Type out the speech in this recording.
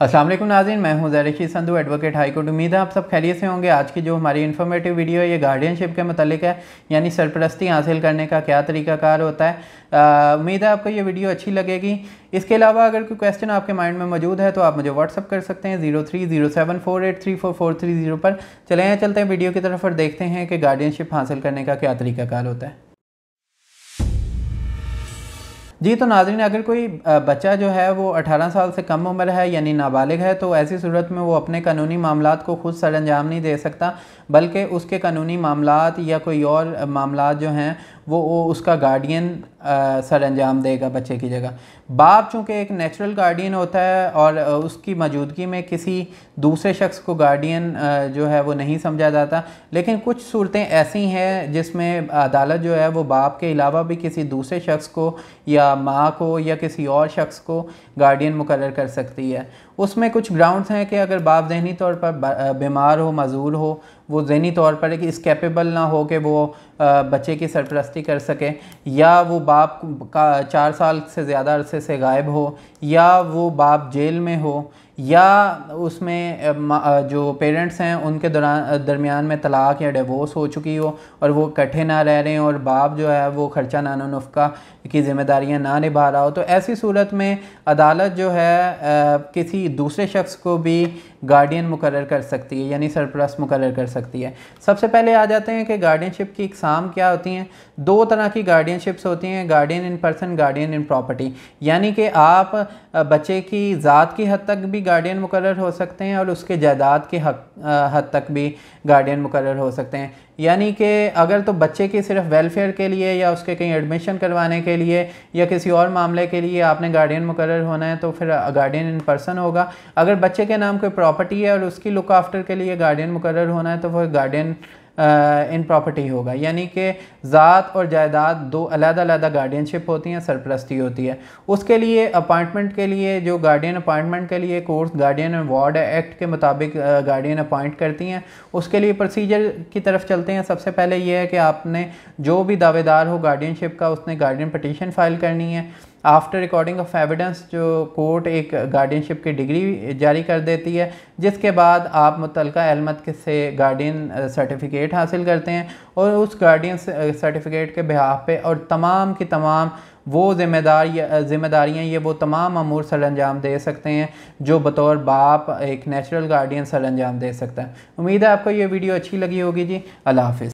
असलम नाजीन मैं हूं जैरखी संधू एडवोकेट हाई कोर्ट उम्मीद है आप सब खैरियत से होंगे आज की जो हमारी इन्फॉर्मेटिव वीडियो है ये गार्डियनशिप के मतलब है यानी सरपरस्ती हासिल करने का क्या तरीकाकार होता है उम्मीद है आपको ये वीडियो अच्छी लगेगी इसके अलावा अगर कोई क्वेश्चन आपके माइंड में मौजूद है तो आप मुझे व्हाट्सअप कर सकते हैं zero three zero seven four eight three four four three zero पर चले हैं चलते हैं वीडियो की तरफ और देखते हैं कि गार्डियनशिप हासिल करने का क्या तरीकाकार होता है जी तो नाजरीन अगर कोई बच्चा जो है वो 18 साल से कम उम्र है यानी नाबालिग है तो ऐसी सूरत में वो अपने कानूनी मामला को ख़ुद सर अंजाम नहीं दे सकता बल्कि उसके कानूनी मामला या कोई और मामला जो हैं वो, वो उसका गार्डियन सर अंजाम देगा बच्चे की जगह बाप चूँकि एक नेचुरल गार्डियन होता है और उसकी मौजूदगी में किसी दूसरे शख्स को गार्डियन जो है वो नहीं समझा जाता लेकिन कुछ सूरतें ऐसी हैं जिसमें अदालत जो है वो बाप के अलावा भी किसी दूसरे शख्स को या माँ को या किसी और शख्स को गार्डियन मुकर कर सकती है उसमें कुछ ग्राउंड्स हैं कि अगर बाप जहनी तौर पर बीमार हो मजूर हो वो जहनी तौर पर कि इस कैपेबल ना हो कि वो बच्चे की सरपरस्ती कर सके या वो बाप का चार साल से ज़्यादा अरसे से गायब हो या वो बाप जेल में हो या उसमें जो पेरेंट्स हैं उनके दौरान दरमियान में तलाक या डिवोर्स हो चुकी हो और वो इकट्ठे ना रह रहे हैं और बाप जो है वो ख़र्चा नानो नुफ्का की जिम्मेदारियां ना निभा रहा हो तो ऐसी सूरत में अदालत जो है आ, किसी दूसरे शख्स को भी गार्डियन मुकर कर सकती है यानी सरप्रस्त मुकर कर सकती है सबसे पहले आ जाते हैं कि गार्डियनशिप की इकसाम क्या होती हैं दो तरह की गार्डियनशिप्स होती हैं guardian in person guardian in property यानी कि आप बच्चे की ज़ात की हद तक भी गार्डियन मुकर हो सकते हैं और उसके जायदाद के हक हद तक भी गार्डियन मुकर हो सकते हैं यानी कि अगर तो बच्चे की सिर्फ वेलफेयर के लिए या उसके कहीं एडमिशन करवाने के लिए या किसी और मामले के लिए आपने गार्डियन मुकर होना है तो फिर गार्डियन इन पर्सन होगा अगर बच्चे के नाम कोई प्रॉपर्टी है और उसकी लुक आफ्टर के लिए गार्डियन मुकर होना है तो वह गार्डियन इन प्रॉपर्टी होगा यानी कि ज़ात और जायदाद दो अलग अलग गार्डियनशिप होती हैं सरप्रस्ती होती है उसके लिए अपॉइंटमेंट के लिए जो गार्डियन अपॉइंटमेंट के लिए कोर्स गार्डियन वार्ड एक्ट के मुताबिक गार्डियन अपॉइंट करती हैं उसके लिए प्रोसीजर की तरफ चलते हैं सबसे पहले ये है कि आपने जो भी दावेदार हो गार्डियनशिप का उसने गार्डियन पटिशन फाइल करनी है आफ्टर रिकॉर्डिंग ऑफ एविडेंस जो कोर्ट एक गार्डियनशिप की डिग्री जारी कर देती है जिसके बाद आप मुतल अलमत से गार्डियन सर्टिफिकेट uh, हासिल करते हैं और उस गार्डियन सर्टिफिकेट uh, के बिहाफ पे और तमाम की तमाम वो जिम्मेदार uh, जिम्मेदारियाँ ये वो तमाम अमूर सर अंजाम दे सकते हैं जो बतौर बाप एक नेचुरल गार्डियन सर अंजाम दे सकता है उम्मीद है आपको ये वीडियो अच्छी लगी होगी जी अल्लाह हाफ़